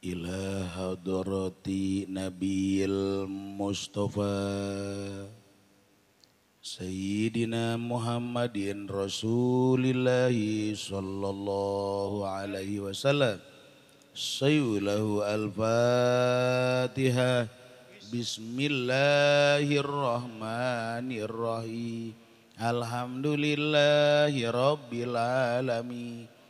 ila hadrati nabiyil mustafa sayyidina muhammadin rasulillahi sallallahu alaihi wasallam sayyulahu al-fatiha bismillahirrahmanirrahim alhamdulillahi rabbil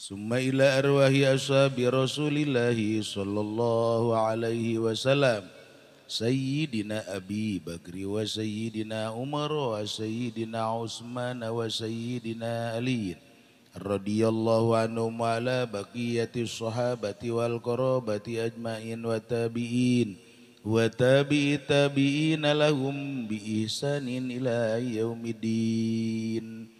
ثم إلى أرواح أصحاب رسول الله صلى الله عليه وسلم سيدنا أبي بكر وسيدنا عمر وسيدنا عثمان وسيدنا علي رضي الله عنهم وعلى بقية الصحابة والقرابة أجمعين وتابعين وتابع تابعين لهم بإحسان إلى يوم الدين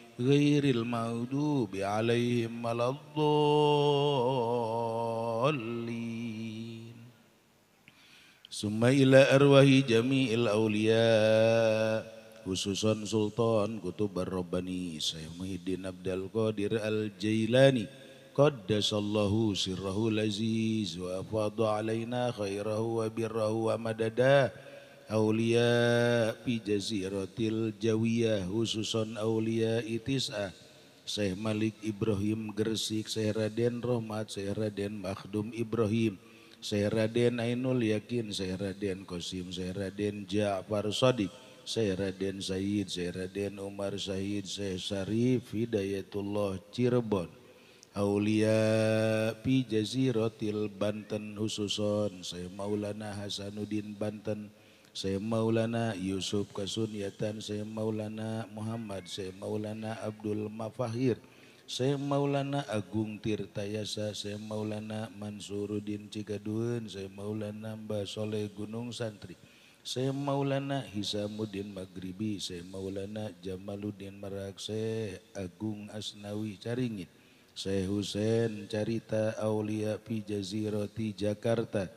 غير المغضوب عليهم ولا الضالين ثم إلى أرواح جميع الأولياء خصوصا سلطان كتب الرباني سيد محي عبد القادر الجيلاني قدس الله سره العزيز وأفاض علينا خيره وبره ومدده Aulia fi jaziratil jawiyah khususon Aulia itis'ah Syekh Malik Ibrahim Gresik, Syekh Raden Rohmat, Syekh Raden Makhdum Ibrahim, Syekh Raden Ainul Yakin, Syekh Raden Qasim, Syekh Raden Ja'far Sadiq, Syekh Raden Said, Syekh Raden Umar Said, Syekh Syarif Hidayatullah Cirebon, Aulia Pi Jaziratil Banten Hususon, Syekh Maulana Hasanuddin Banten, wartawan Se mau lana Yusuf Kauniyatan se mau lana Muhammad, se mau lana Abdul Mafahir. Se mau lana Agungtir tayasa se mau lana Mansuru Di Cikaduun, se mau lana mba soleh gunung santri. Se mau lana Hisamudin Magribibi, se mau lana Jamalu Di Marak, se agung asnawi caringit. se huein carita Aulia Vijaziroti Jakarta.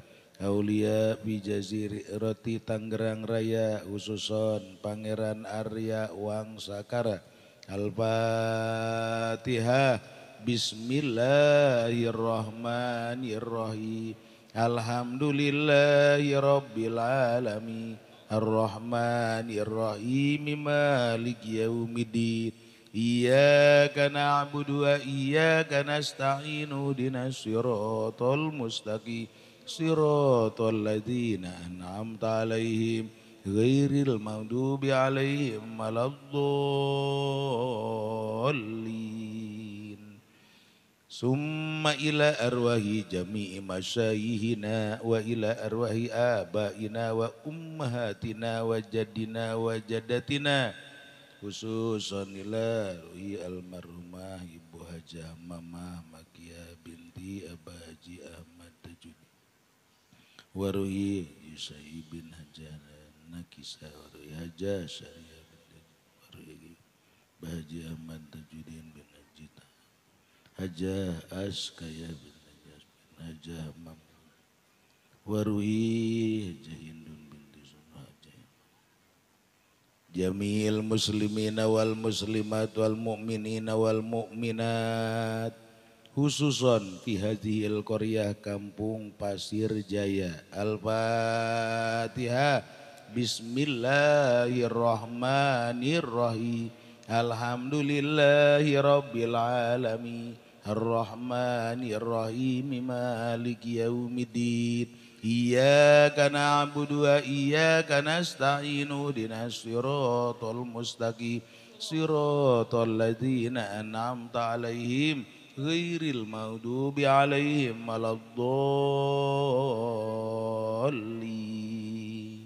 Aulia Bijaziri Roti Tangerang Raya Ususon Pangeran Arya Wangsakara Al-Fatihah Bismillahirrahmanirrahim Alhamdulillahirabbil alamin Ar-Rahmanirrahim Maliki yaumidin Iyyaka na'budu wa iyyaka nasta'in Ihdinas siratal mustaqim siratal ladzina an'amta 'alaihim ghairil maghdubi summa ila arwahi jami'i masyayihina wa ila arwahi abaina wa ummahatina wa jaddina wa jaddatina khususan ila ruhi almarhumah ibu hajah mama makia binti abah haji waruhi Isai bin Hajar Nakisa waruhi Hajar Syariah bin waruhi Bahaji Ahmad Tajudin bin Najita Hajar Askaya bin Najas bin haja Mam waruhi Hajar Hindun bin Dizun haja Jamil muslimina wal muslimat wal mu'minina wal mu'minat khususon fi hadhil qaryah kampung Pasir Jaya. Al-Fatihah. Bismillahirrahmanirrahim. Alhamdulillahi rabbil alami Ar-Rahmanirrahim Maliki yaumiddin. Iyyaka na'budu wa iyyaka nasta'inu ihdinas siratal mustaqim. Siratal ladzina an'amta 'alaihim غير المغضوب عليهم ولا الضالين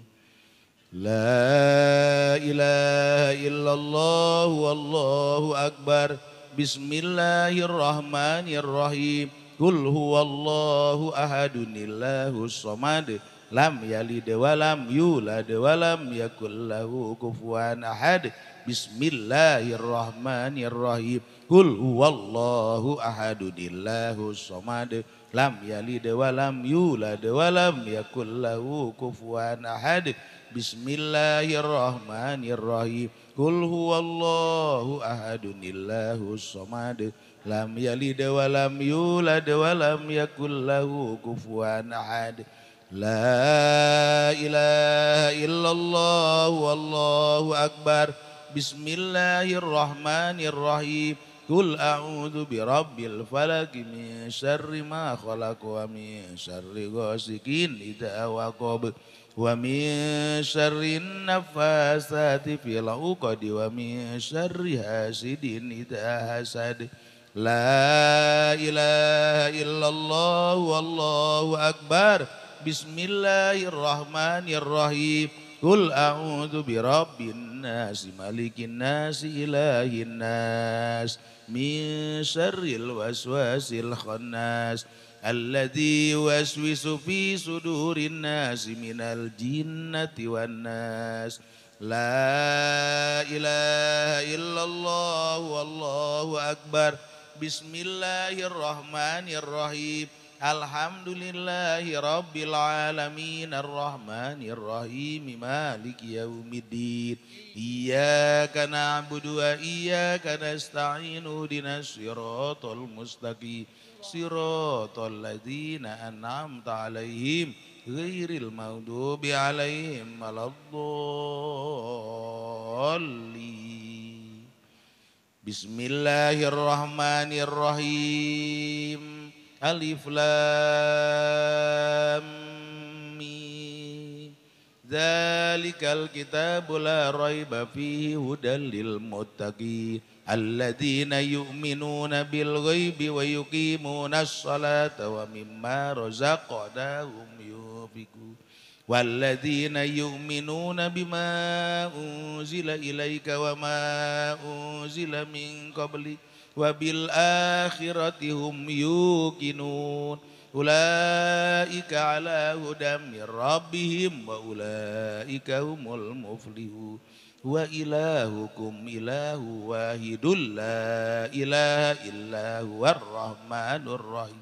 لا إله إلا الله والله أكبر بسم الله الرحمن الرحيم قل هو الله أحد الله الصمد لم يلد ولم يولد ولم يكن له كفوا أحد بسم الله الرحمن الرحيم Kul huwallahu ahadunillahu somad Lam yalid wa lam yulad wa lam yakul kufuan ahad Bismillahirrahmanirrahim Kul huwallahu ahadunillahu somad Lam yalid wa lam yulad wa lam yakul kufuan ahad La ilaha illallah wallahu akbar Bismillahirrahmanirrahim Qul a'udzu birabbil falaq min syarri ma khalaq wa min syarri ghasikin idza waqab nafasati fil 'uqad wa hasidin idza hasad La ilaha illallah akbar Bismillahirrahmanirrahim Kul a'udzu birabbin nas, malikin nas, ilahin nas, min syarril waswasil khannas, alladzi waswisu fi sudurin nas minal jinnati wan nas. La ilaha illallah wallahu akbar. Bismillahirrahmanirrahim. Alhamdulillahi Rabbil Alamin Ar-Rahmanir Rahim Malik Yawmiddin Iyaka na'budu wa iyaka nasta'inu Dinas siratul mustaqim Siratul ladina an'amta alaihim Ghairil maghdubi alaihim Waladhalin Bismillahirrahmanirrahim Alif Lam Mim Zalikal kitabu la raiba fihi hudan lil muttaqin alladzina yu'minuna bil ghaibi wa yuqimuna as-salata wa mimma razaqnahum yunfiqun والذين يؤمنون بما أنزل إليك وما أنزل من قبلك وبالآخرة هم يوقنون أولئك على هدى من ربهم وأولئك هم المفلحون وإلهكم إله واحد لا إله إلا هو الرحمن الرحيم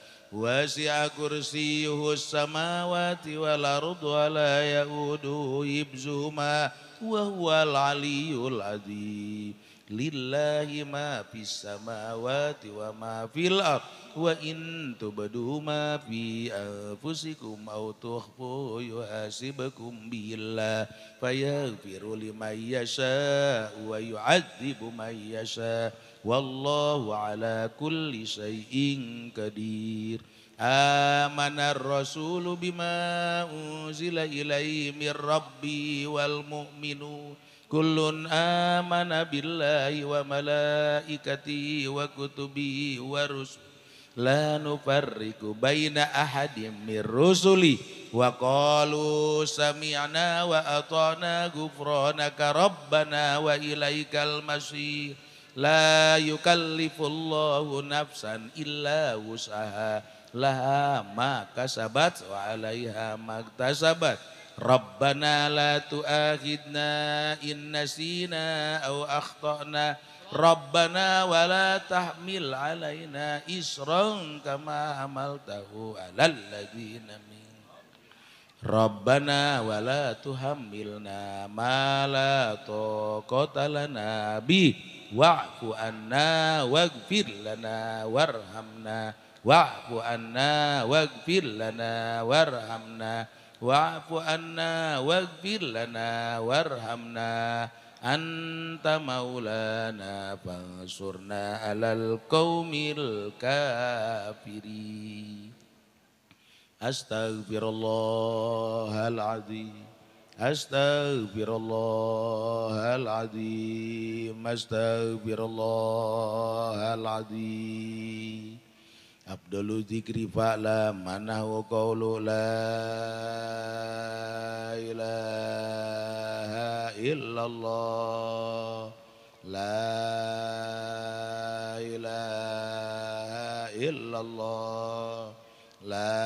Wasi kursiyuhu samawati wal ardu wa la yaudu ibzuma wa lillahi ma fis samawati wa ma fil ard wa in tubdu ma fi anfusikum aw tukhfu yuhasibukum billah fayaghfiru liman yasha wa yu'adzibu man yasha' Wallahu ala kulli syai'in kadir. Amanar rasulu bima unzila ilaihi min rabbi wal mu'minun. Kullun amana billahi wa malaikatihi wa kutubi wa rusul. La nufarriku baina ahadim min rusuli wa qalu sami'na wa atana ghufranaka rabbana wa ilaikal masir. La yukallifullahu nafsan illa usaha laha ma kasabat wa alaiha ma ktasabat. Rabbana la tu'akhidna in nasina aw akhtana. Rabbana wa tahmil alaina isran kama hamaltahu alal ladina min. Rabbana wa la tuhammilna ma la taqata bih wa'fu anna waghfir lana warhamna wa'fu anna waghfir lana warhamna wa'fu anna waghfir lana warhamna anta maulana fansurna alal qaumil kafiri astaghfirullahaladzim Astagfirullahaladzim Astagfirullahaladzim Abdul zikri fa'la manah wa qawlu la ilaha illallah La ilaha illallah La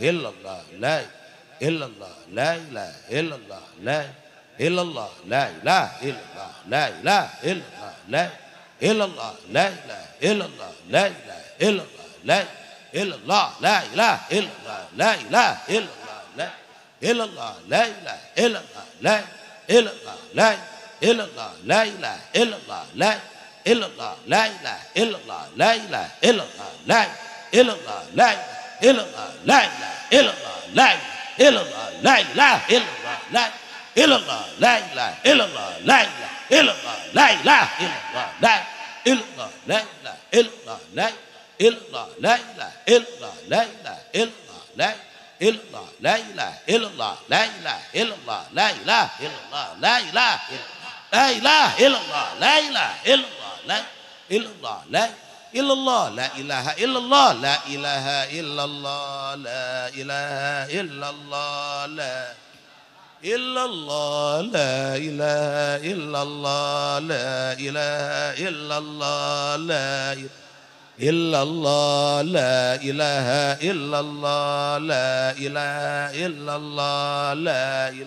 illallah la illallah la ilaha illallah la illallah la ilaha illallah la ilaha illallah la illallah la ilaha illallah la ilaha illallah la illallah la ilaha illallah la ilaha illallah la illallah la ilaha illallah la illallah la illallah la ilaha illallah la illallah la ilaha illallah la ilaha illallah la illallah la ilaha illallah la illallah, la ilaha illallah, la illallah, la la illallah, la illallah, la ilaha la la illallah, la ilaha illallah, la illallah, la la illallah, la illallah, la la illallah, la la illallah, la illallah, la ilaha la la ilaha la la ilaha illallah, la ilaha illallah, la ilaha illallah, la ilaha illallah, la ilaha illallah, la إلا الله لا إله إلا الله لا إله إلا الله لا إله إلا الله لا إلا الله لا إله إلا الله لا إله إلا الله لا إلا الله لا إله إلا الله لا إله إلا الله لا إله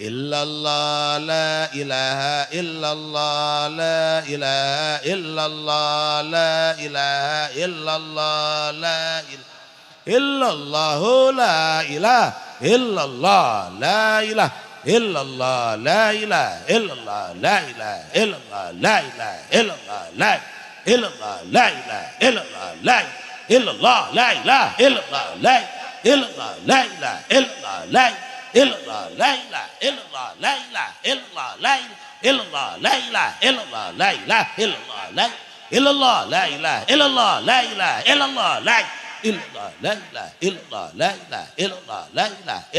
إلا الله لا إله إلا الله لا إله إلا الله لا إله إلا الله لا إله إلا الله لا إله إلا الله لا إله إلا الله لا إله إلا الله لا إله إلا الله لا إله إلا الله لا إلا الله لا إله إلا الله لا إله إلا الله لا إله إلا الله لا إله إلا الله لا إله إلا الله لا illallah, la ilaha illallah, la ilaha illallah, la illallah, la ilaha illallah, la ilaha illallah, la illallah, la ilaha illallah, la ilaha illallah, la illallah, la ilaha illallah, la ilaha illallah, la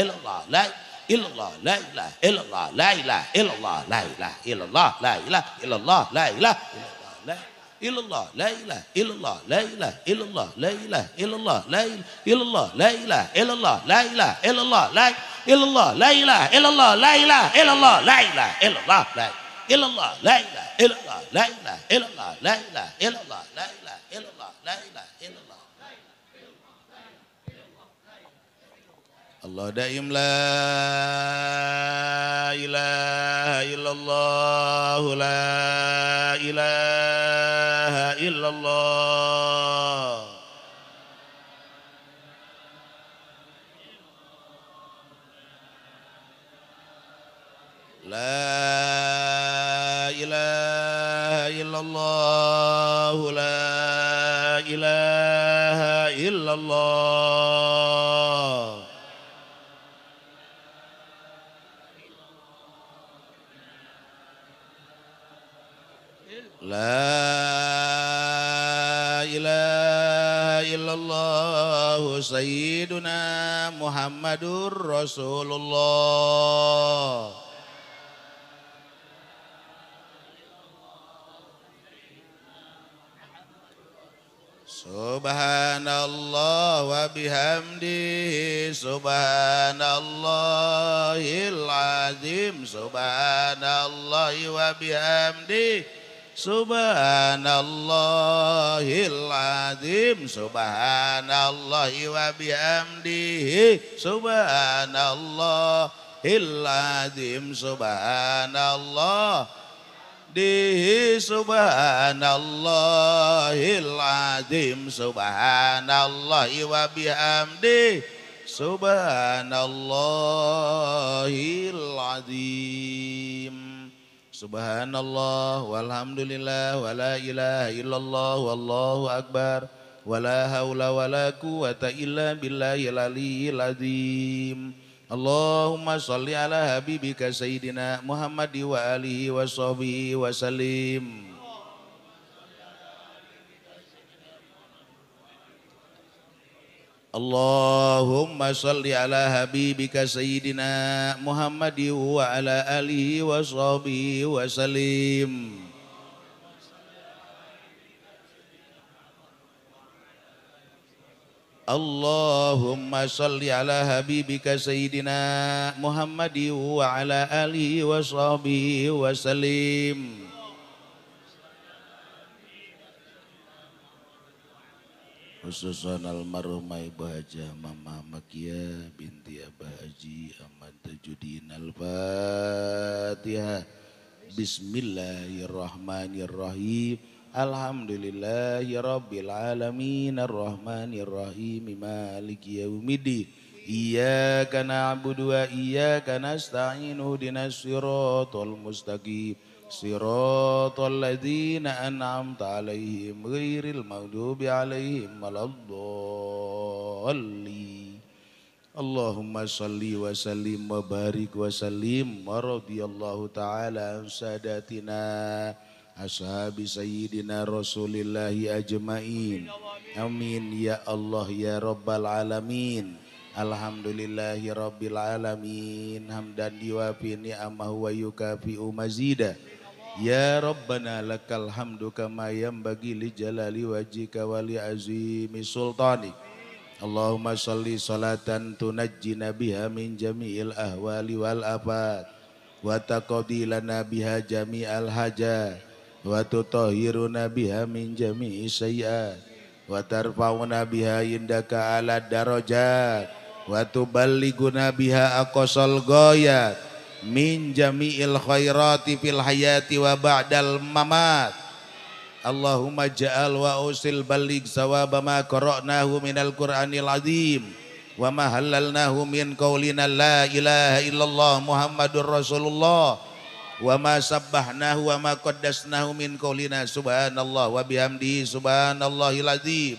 ilaha illallah, la illallah, la ilaha illallah, la ilaha illallah, la ilaha illallah, la ilaha illallah, la ilaha illallah, la ilaha illallah la ilaha illallah la ilaha illallah la ilaha illallah la illallah la ilaha illallah la ilaha illallah la illallah la ilaha illallah la ilaha illallah la ilaha illallah la illallah la ilaha illallah la ilaha illallah la ilaha illallah la ilaha illallah la ilaha illallah الله دائم لا إله إلا الله لا إله إلا الله لا Muhammadur Rasulullah Subhanallah wa bihamdihi Subhanallahil azim Subhanallah wa bihamdihi Subhanallahil azim Subhanallahi wa bihamdihi Subhanallahil azim Subhanallah dihi Subhanallahil azim Subhanallahi wa bihamdihi Subhanallahil azim سبحان الله والحمد لله ولا إله إلا الله والله أكبر ولا حول ولا قوة إلا بالله العلي العظيم اللهم صل على حبيبك سيدنا محمد وآله وصحبه وسلم اللهم صل على حبيبك سيدنا محمد وعلى آله وصحبه وسلم اللهم صل على حبيبك سيدنا محمد وعلى آله وصحبه وسلم khususan almarhumah Ibu Haja Mama Makia binti Abah Haji Ahmad Tajudin Al-Fatihah Bismillahirrahmanirrahim Alhamdulillahirabbil alamin arrahmanirrahim maliki yaumiddin Iyyaka na'budu wa iyyaka nasta'in ihdinas siratal mustaqim صراط الذين أنعمت عليهم غير المغضوب عليهم ولا الضالين اللهم صل وسلم وبارك وسلم ورضي الله تعالى عن سادتنا أصحاب سيدنا رسول الله أجمعين آمين يا الله يا رب العالمين Alhamdulillahi Rabbil Alamin Hamdan diwafi ni'amahu wa yukafi'u mazida Ya Rabbana lakal hamdu kama yambagi li jalali wajika wa li azimi sultani Allahumma salli salatan tunajjina nabiha min jami'il ahwali wal afat Wa nabiha biha jami'al hajat Wa tutahhiruna biha min jami'i sayyat Wa tarfa'una biha indaka ala darajat Watu bali guna biha akosol goyat min jami'il khairati fil hayati wa ba'dal mamat Allahumma ja'al wa usil balik sawaba ma qara'nahu minal qur'anil azim wa ma halalnahu min qawlina la ilaha illallah muhammadur rasulullah wa ma sabbahnahu wa ma qaddasnahu min qawlina subhanallah wa bihamdihi subhanallahil azim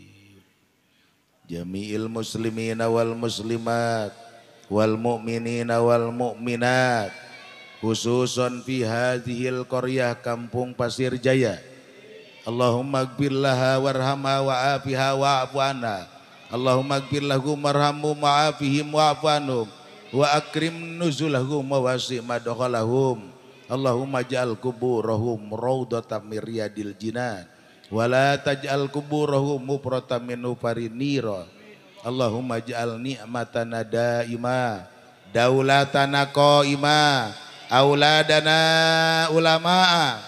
jami'il muslimina wal muslimat wal mu'minina wal mu'minat khususun fi hadhil qaryah kampung Pasir Jaya Allahumma agbir laha warhamha wa'afiha wa'afu anha Allahumma agbir lahum warhamhum wa'afihim wa'afu anhum wa akrim nuzulahum wa wasi' madkhalahum Allahumma ja'al kuburahum raudatan min riyadil jinan wala taj'al kuburahum mufratan min nufarinira Allahumma ja'al ni'matana daima daulatana qaima auladana ulama'a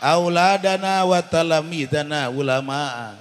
auladana wa talamidana ulama'a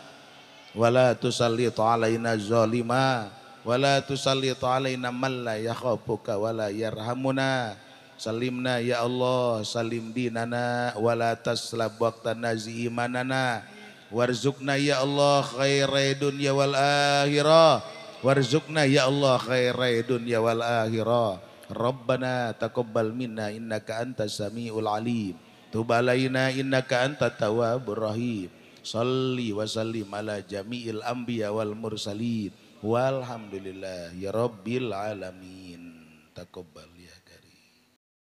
wala tusallit alaina zalima wala tusallit alaina man la yakhafuka wala yarhamuna salimna ya Allah salim dinana wala taslab waqtana zimanana Warzukna ya Allah khairai dunya wal akhirah. Warzukna ya Allah khairai dunya wal akhirah. Rabbana taqabbal minna innaka antas samiul alim. Tub alaina innaka antat tawwabur rahim. Salli wa sallim ala jami'il anbiya wal mursalin. Walhamdulillah ya rabbil alamin. Taqabbal.